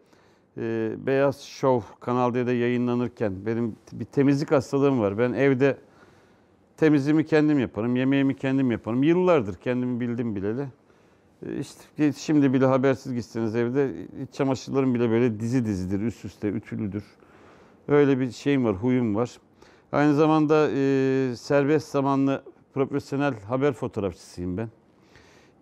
Ee, Beyaz Show Kanal D'de yayınlanırken benim bir temizlik hastalığım var. Ben evde temizliğimi kendim yaparım, yemeğimi kendim yaparım. Yıllardır kendimi bildim bileli. E, işte e, şimdi bile habersiz gitseniz evde iç e, çamaşırlarım bile böyle dizi dizidir, üst üste ütülüdür. Öyle bir şeyim var, huyum var. Aynı zamanda e, serbest zamanlı profesyonel haber fotoğrafçısıyım ben.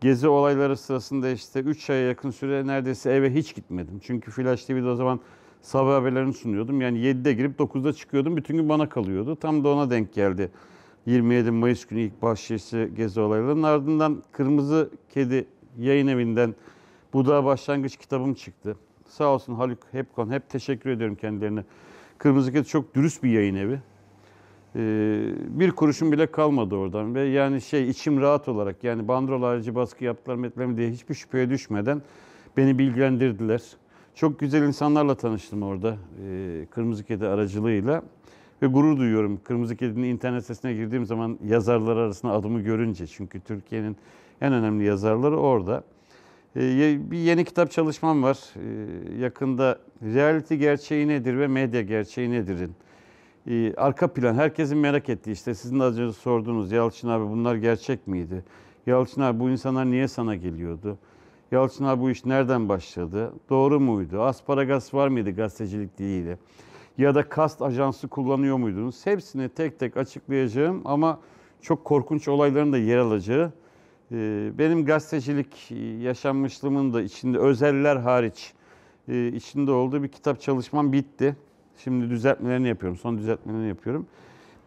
Gezi olayları sırasında işte 3 aya yakın süre neredeyse eve hiç gitmedim. Çünkü Flash TV'de o zaman sabah haberlerini sunuyordum. Yani 7'de girip 9'da çıkıyordum. Bütün gün bana kalıyordu. Tam da ona denk geldi. 27 Mayıs günü ilk bahşişi gezi olaylarının ardından Kırmızı Kedi yayın evinden Buda Başlangıç kitabım çıktı. Sağ olsun Haluk Hepkon. Hep teşekkür ediyorum kendilerine. Kırmızı Kedi çok dürüst bir yayın evi. Ee, bir kuruşum bile kalmadı oradan ve yani şey içim rahat olarak yani bandrol harici baskı yaptılar metlerimi diye hiçbir şüpheye düşmeden beni bilgilendirdiler. Çok güzel insanlarla tanıştım orada ee, Kırmızı Kedi aracılığıyla ve gurur duyuyorum. Kırmızı Kedi'nin internet sitesine girdiğim zaman yazarlar arasında adımı görünce çünkü Türkiye'nin en önemli yazarları orada. Ee, bir yeni kitap çalışmam var. Ee, yakında reality gerçeği nedir ve medya gerçeği nedirin. Ee, arka plan, herkesin merak ettiği işte sizin az önce sorduğunuz Yalçın abi bunlar gerçek miydi? Yalçın abi bu insanlar niye sana geliyordu? Yalçın abi bu iş nereden başladı? Doğru muydu? Asparagas var mıydı gazetecilik diliyle? Ya da kast ajansı kullanıyor muydunuz? Hepsini tek tek açıklayacağım ama çok korkunç olayların da yer alacağı ee, benim gazetecilik e, yaşanmışlığımın da içinde özeller hariç e, içinde olduğu bir kitap çalışmam bitti. Şimdi düzeltmelerini yapıyorum, son düzeltmelerini yapıyorum.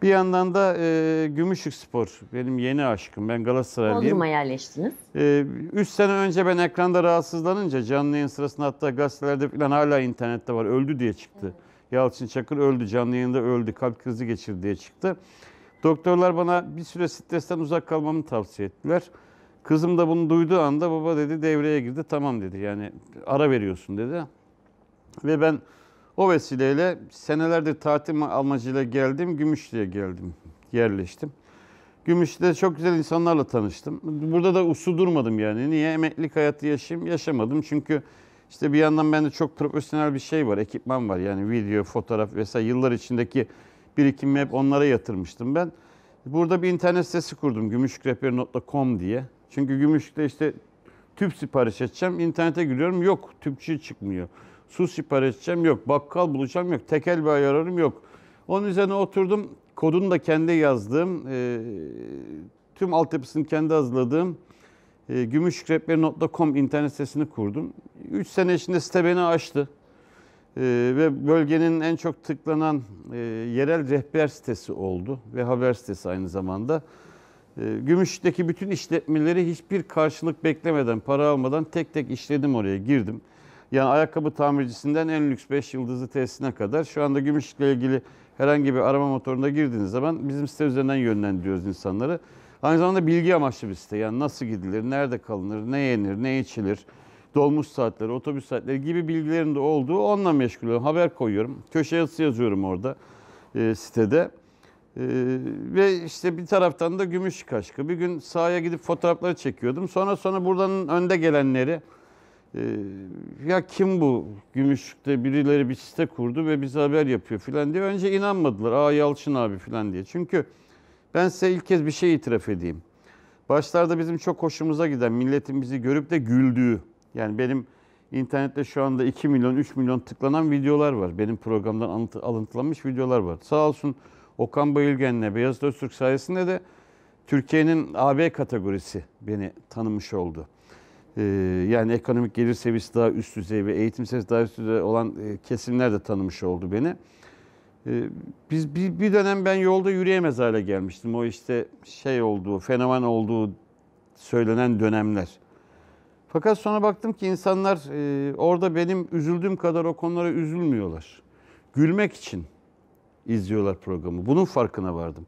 Bir yandan da e, Gümüşlük Spor benim yeni aşkım. Ben Galatasaraylıyım. Bodrum'a yerleştiniz. e, üç sene önce ben ekranda rahatsızlanınca canlı yayın sırasında hatta gazetelerde falan hala internette var. Öldü diye çıktı. Evet. Yalçın Çakır öldü. Canlı yayında öldü. Kalp krizi geçirdi diye çıktı. Doktorlar bana bir süre stresten uzak kalmamı tavsiye ettiler. Kızım da bunu duyduğu anda baba dedi devreye girdi. Tamam dedi yani ara veriyorsun dedi. Ve ben o vesileyle senelerdir tatil amacıyla geldim. Gümüşlü'ye geldim. Yerleştim. Gümüşlü'de çok güzel insanlarla tanıştım. Burada da usu durmadım yani. Niye? Emeklilik hayatı yaşayayım. Yaşamadım. Çünkü işte bir yandan bende çok profesyonel bir şey var. Ekipman var. Yani video, fotoğraf vesaire. Yıllar içindeki birikimi hep onlara yatırmıştım ben. Burada bir internet sitesi kurdum. gümüşrehberi.com diye. Çünkü gümüşte işte tüp sipariş edeceğim. İnternete giriyorum yok tüpçü çıkmıyor. Su sipariş edeceğim yok. Bakkal bulacağım yok. Tekel bir ayarlarım yok. Onun üzerine oturdum. Kodunu da kendi yazdığım, e, tüm altyapısını kendi hazırladığım e, gümüşrepleri.com internet sitesini kurdum. 3 sene içinde site beni aştı. E, ve bölgenin en çok tıklanan e, yerel rehber sitesi oldu ve haber sitesi aynı zamanda. Ee, Gümüş'teki bütün işletmeleri hiçbir karşılık beklemeden, para almadan tek tek işledim oraya, girdim. Yani ayakkabı tamircisinden en lüks 5 yıldızlı tesisine kadar. Şu anda Gümüş'le ilgili herhangi bir arama motoruna girdiğiniz zaman bizim site üzerinden yönlendiriyoruz insanları. Aynı zamanda bilgi amaçlı bir site. Yani nasıl gidilir, nerede kalınır, ne yenir, ne içilir, dolmuş saatleri, otobüs saatleri gibi bilgilerin de olduğu onunla meşgul oluyorum. Haber koyuyorum. Köşe yazısı yazıyorum orada e, sitede. Ee, ve işte bir taraftan da gümüş kaşkı. Bir gün sahaya gidip fotoğrafları çekiyordum. Sonra sonra buradan önde gelenleri e, ya kim bu gümüşlükte birileri bir site kurdu ve bize haber yapıyor filan diye. Önce inanmadılar. Aa Yalçın abi filan diye. Çünkü ben size ilk kez bir şey itiraf edeyim. Başlarda bizim çok hoşumuza giden milletin bizi görüp de güldüğü. Yani benim internette şu anda 2 milyon 3 milyon tıklanan videolar var. Benim programdan alıntı, alıntılanmış videolar var. Sağ olsun Okan Bayülgen'le Beyazıt Öztürk sayesinde de Türkiye'nin AB kategorisi beni tanımış oldu. Ee, yani ekonomik gelir seviyesi daha üst düzey ve eğitim seviyesi daha üst düzey olan e, kesimler de tanımış oldu beni. Ee, biz bir, bir dönem ben yolda yürüyemez hale gelmiştim. O işte şey olduğu, fenomen olduğu söylenen dönemler. Fakat sonra baktım ki insanlar e, orada benim üzüldüğüm kadar o konulara üzülmüyorlar. Gülmek için, izliyorlar programı. Bunun farkına vardım.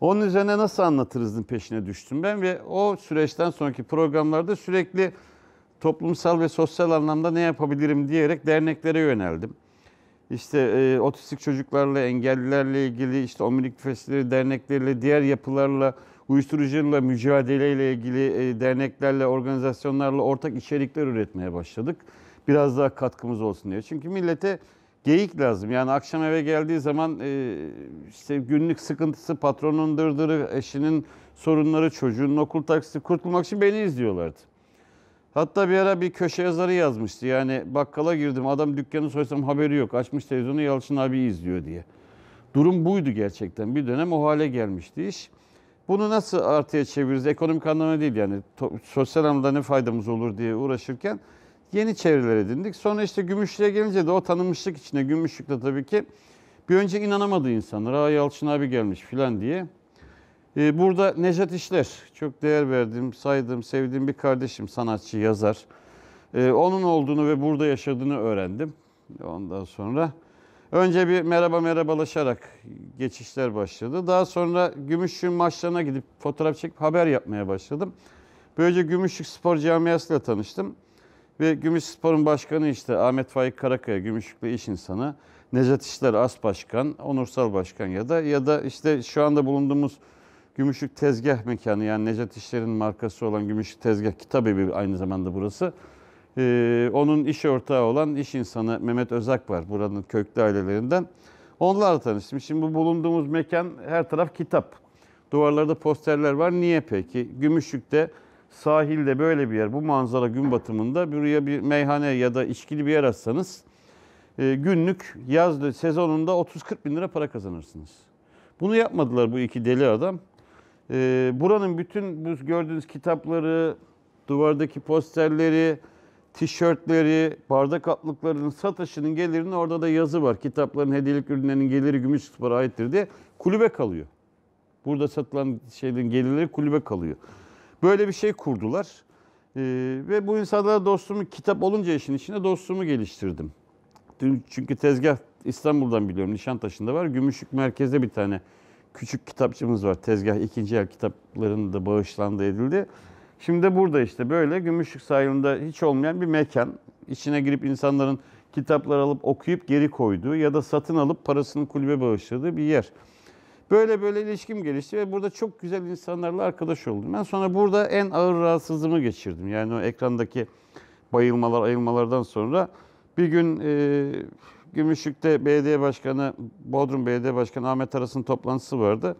Onun üzerine nasıl anlatırızın peşine düştüm ben ve o süreçten sonraki programlarda sürekli toplumsal ve sosyal anlamda ne yapabilirim diyerek derneklere yöneldim. İşte e, otistik çocuklarla, engellilerle ilgili, işte omurilik fesleri dernekleriyle, diğer yapılarla, uyuşturucuyla mücadeleyle ilgili e, derneklerle, organizasyonlarla ortak içerikler üretmeye başladık. Biraz daha katkımız olsun diye. Çünkü millete geyik lazım. Yani akşam eve geldiği zaman e, işte günlük sıkıntısı, patronun dırdırı, eşinin sorunları, çocuğunun okul taksiti kurtulmak için beni izliyorlardı. Hatta bir ara bir köşe yazarı yazmıştı. Yani bakkala girdim adam dükkanı soysam haberi yok. Açmış televizyonu Yalçın abi izliyor diye. Durum buydu gerçekten. Bir dönem o hale gelmişti iş. Bunu nasıl artıya çeviririz? Ekonomik anlamda değil yani. To- sosyal anlamda ne faydamız olur diye uğraşırken yeni çevreler edindik. Sonra işte Gümüşlü'ye gelince de o tanınmışlık içine Gümüşlük'te tabii ki bir önce inanamadı insanlar. Aa Yalçın abi gelmiş filan diye. Ee, burada Nejat İşler, çok değer verdiğim, saydığım, sevdiğim bir kardeşim, sanatçı, yazar. Ee, onun olduğunu ve burada yaşadığını öğrendim. Ondan sonra önce bir merhaba merhabalaşarak geçişler başladı. Daha sonra Gümüşlük maçlarına gidip fotoğraf çekip haber yapmaya başladım. Böylece Gümüşlük Spor Camiası'yla tanıştım. Ve Gümüşspor'un başkanı işte Ahmet Faik Karakaya, Gümüşlük'le iş insanı. Necat İşler As Başkan, Onursal Başkan ya da ya da işte şu anda bulunduğumuz Gümüşlük Tezgah mekanı yani Necat İşler'in markası olan Gümüşlük Tezgah Kitabevi aynı zamanda burası. Ee, onun iş ortağı olan iş insanı Mehmet Özak var buranın köklü ailelerinden. Onlarla tanıştım. Şimdi bu bulunduğumuz mekan her taraf kitap. Duvarlarda posterler var. Niye peki? Gümüşlük'te sahilde böyle bir yer, bu manzara gün batımında buraya bir meyhane ya da içkili bir yer açsanız e, günlük yaz sezonunda 30-40 bin lira para kazanırsınız. Bunu yapmadılar bu iki deli adam. E, buranın bütün bu gördüğünüz kitapları, duvardaki posterleri, tişörtleri, bardak atlıklarının satışının gelirinin orada da yazı var. Kitapların hediyelik ürünlerinin geliri gümüş para aittir diye kulübe kalıyor. Burada satılan şeylerin gelirleri kulübe kalıyor. Böyle bir şey kurdular. Ee, ve bu insanlara dostluğumu kitap olunca işin içine dostluğumu geliştirdim. Çünkü tezgah İstanbul'dan biliyorum, Nişantaşı'nda var. Gümüşlük merkezde bir tane küçük kitapçımız var. Tezgah ikinci el kitapların da bağışlandı edildi. Şimdi de burada işte böyle Gümüşlük sahilinde hiç olmayan bir mekan. İçine girip insanların kitaplar alıp okuyup geri koyduğu ya da satın alıp parasını kulübe bağışladığı bir yer. Böyle böyle ilişkim gelişti ve burada çok güzel insanlarla arkadaş oldum. Ben sonra burada en ağır rahatsızlığımı geçirdim. Yani o ekrandaki bayılmalar, ayılmalardan sonra bir gün e, Gümüşlük'te belediye başkanı, Bodrum Belediye Başkanı Ahmet Aras'ın toplantısı vardı.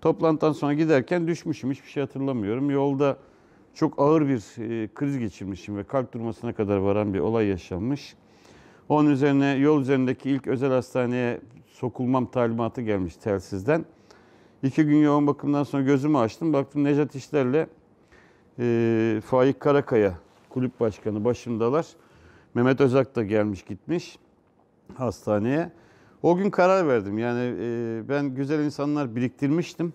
Toplantıdan sonra giderken düşmüşüm, hiçbir şey hatırlamıyorum. Yolda çok ağır bir e, kriz geçirmişim ve kalp durmasına kadar varan bir olay yaşanmış. Onun üzerine yol üzerindeki ilk özel hastaneye sokulmam talimatı gelmiş telsizden. İki gün yoğun bakımdan sonra gözümü açtım. Baktım Necat İşler'le e, Faik Karakaya kulüp başkanı başındalar. Mehmet Özak da gelmiş gitmiş hastaneye. O gün karar verdim. Yani e, ben güzel insanlar biriktirmiştim.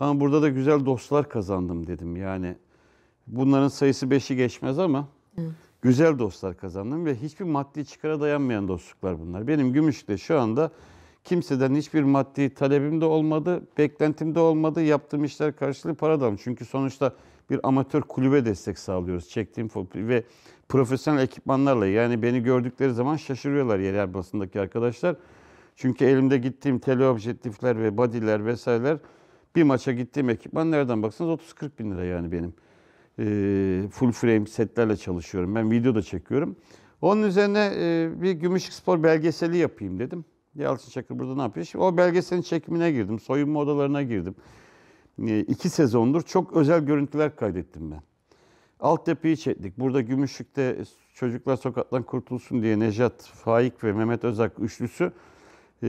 Ama burada da güzel dostlar kazandım dedim. Yani bunların sayısı beşi geçmez ama Hı. güzel dostlar kazandım ve hiçbir maddi çıkara dayanmayan dostluklar bunlar. Benim Gümüş'te şu anda Kimseden hiçbir maddi talebim de olmadı, beklentim de olmadı. Yaptığım işler karşılığı para da Çünkü sonuçta bir amatör kulübe destek sağlıyoruz. Çektiğim ve profesyonel ekipmanlarla yani beni gördükleri zaman şaşırıyorlar yerel basındaki arkadaşlar. Çünkü elimde gittiğim teleobjektifler ve body'ler vesaireler bir maça gittiğim ekipman nereden baksanız 30-40 bin lira yani benim. E, full frame setlerle çalışıyorum. Ben video da çekiyorum. Onun üzerine e, bir Gümüşspor belgeseli yapayım dedim. Yalçın Çakır burada ne yapıyor? Şimdi o belgeselin çekimine girdim. Soyunma odalarına girdim. E, iki sezondur çok özel görüntüler kaydettim ben. Altyapıyı çektik. Burada Gümüşlük'te Çocuklar Sokaktan Kurtulsun diye Nejat, Faik ve Mehmet Özak üçlüsü e,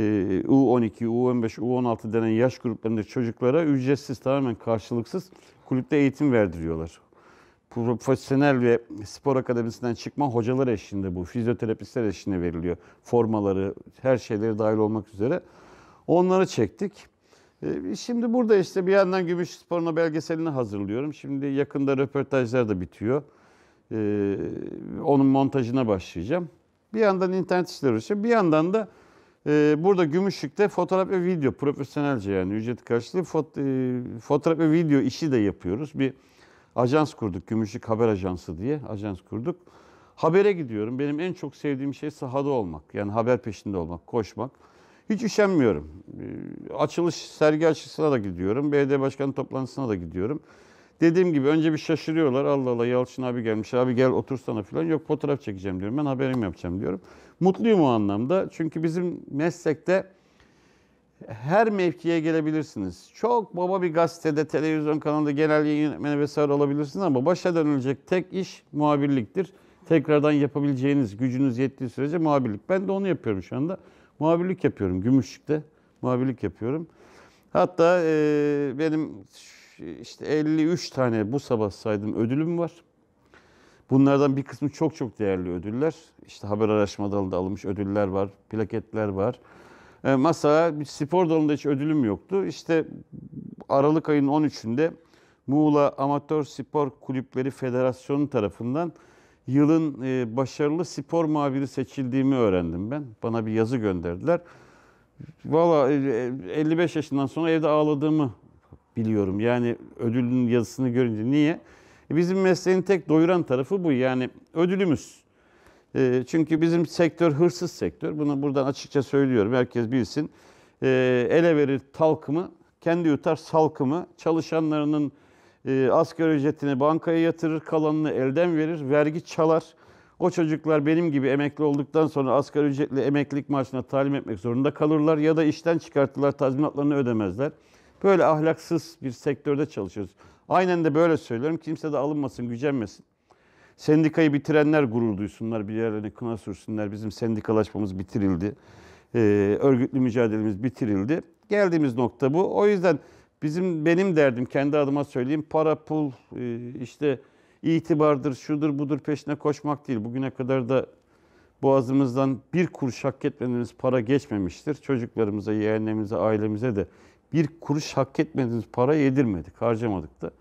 U12, U15, U16 denen yaş gruplarındaki çocuklara ücretsiz, tamamen karşılıksız kulüpte eğitim verdiriyorlar profesyonel ve spor akademisinden çıkma hocalar eşliğinde bu. Fizyoterapistler eşliğinde veriliyor. Formaları, her şeyleri dahil olmak üzere. Onları çektik. E, şimdi burada işte bir yandan Gümüş Spor'un belgeselini hazırlıyorum. Şimdi yakında röportajlar da bitiyor. E, onun montajına başlayacağım. Bir yandan internet işleri için, Bir yandan da e, burada Gümüşlük'te fotoğraf ve video profesyonelce yani ücret karşılığı fotoğraf ve video işi de yapıyoruz. Bir Ajans kurduk. Gümüşlük Haber Ajansı diye ajans kurduk. Habere gidiyorum. Benim en çok sevdiğim şey sahada olmak. Yani haber peşinde olmak, koşmak. Hiç üşenmiyorum. Ee, açılış, sergi açılışına da gidiyorum. BD Başkanı toplantısına da gidiyorum. Dediğim gibi önce bir şaşırıyorlar. Allah Allah Yalçın abi gelmiş. Abi gel otursana falan. Yok fotoğraf çekeceğim diyorum. Ben haberim yapacağım diyorum. Mutluyum o anlamda. Çünkü bizim meslekte her mevkiye gelebilirsiniz. Çok baba bir gazetede, televizyon kanalında genel yayın yönetmeni vesaire olabilirsiniz ama başa dönülecek tek iş muhabirliktir. Tekrardan yapabileceğiniz, gücünüz yettiği sürece muhabirlik. Ben de onu yapıyorum şu anda. Muhabirlik yapıyorum Gümüşlük'te. Muhabirlik yapıyorum. Hatta e, benim işte 53 tane bu sabah saydım ödülüm var. Bunlardan bir kısmı çok çok değerli ödüller. İşte haber araştırma dalında alınmış ödüller var, plaketler var. E, masa bir spor dalında hiç ödülüm yoktu. İşte Aralık ayının 13'ünde Muğla Amatör Spor Kulüpleri Federasyonu tarafından yılın e, başarılı spor muhabiri seçildiğimi öğrendim ben. Bana bir yazı gönderdiler. Valla 55 e, yaşından sonra evde ağladığımı biliyorum. Yani ödülün yazısını görünce niye? Bizim mesleğin tek doyuran tarafı bu. Yani ödülümüz. Ee, çünkü bizim sektör hırsız sektör. Bunu buradan açıkça söylüyorum. Herkes bilsin. Ee, ele verir talkımı, kendi yutar salkımı. Çalışanlarının e, asgari ücretini bankaya yatırır, kalanını elden verir, vergi çalar. O çocuklar benim gibi emekli olduktan sonra asgari ücretli emeklilik maaşına talim etmek zorunda kalırlar ya da işten çıkartırlar, tazminatlarını ödemezler. Böyle ahlaksız bir sektörde çalışıyoruz. Aynen de böyle söylüyorum. Kimse de alınmasın, gücenmesin. Sendikayı bitirenler gurur duysunlar, bir yerlerine kına sürsünler. Bizim sendikalaşmamız bitirildi. Ee, örgütlü mücadelemiz bitirildi. Geldiğimiz nokta bu. O yüzden bizim benim derdim kendi adıma söyleyeyim para pul e, işte itibardır şudur budur peşine koşmak değil. Bugüne kadar da boğazımızdan bir kuruş hak etmediğimiz para geçmemiştir. Çocuklarımıza, yeğenlerimize, ailemize de bir kuruş hak etmediğimiz para yedirmedik, harcamadık da.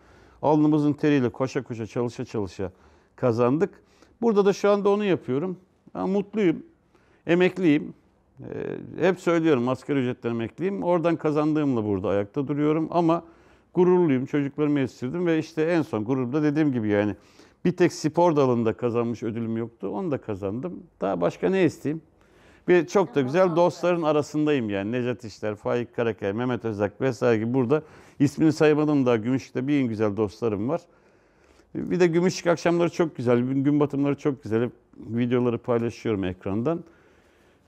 Alnımızın teriyle koşa koşa çalışa çalışa kazandık. Burada da şu anda onu yapıyorum. Ama mutluyum, emekliyim. E, hep söylüyorum asgari ücretten emekliyim. Oradan kazandığımla burada ayakta duruyorum ama gururluyum. Çocuklarımı yetiştirdim ve işte en son gururda dediğim gibi yani bir tek spor dalında kazanmış ödülüm yoktu. Onu da kazandım. Daha başka ne isteyeyim? Bir çok da güzel dostların arasındayım yani. Necat İşler, Faik Karakay, Mehmet Özak vesaire gibi burada ismini saymadım daha Gümüşte bir en güzel dostlarım var. Bir de Gümüşlük akşamları çok güzel. Gün batımları çok güzel. Hep videoları paylaşıyorum ekrandan.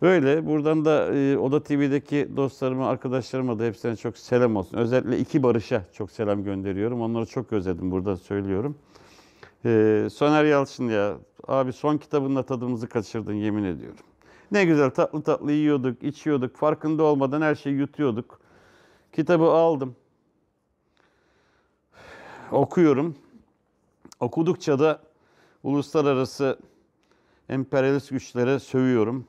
Böyle buradan da e, Oda TV'deki dostlarıma, arkadaşlarıma da hepsine çok selam olsun. Özellikle iki Barış'a çok selam gönderiyorum. Onları çok özledim burada söylüyorum. E, Soner Yalçın ya, abi son kitabında tadımızı kaçırdın yemin ediyorum. Ne güzel tatlı tatlı yiyorduk, içiyorduk. Farkında olmadan her şeyi yutuyorduk. Kitabı aldım. Okuyorum. Okudukça da uluslararası emperyalist güçlere sövüyorum.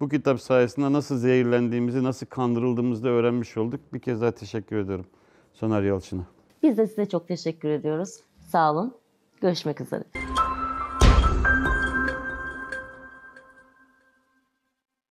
Bu kitap sayesinde nasıl zehirlendiğimizi, nasıl kandırıldığımızı da öğrenmiş olduk. Bir kez daha teşekkür ediyorum Soner Yalçın'a. Biz de size çok teşekkür ediyoruz. Sağ olun. Görüşmek üzere.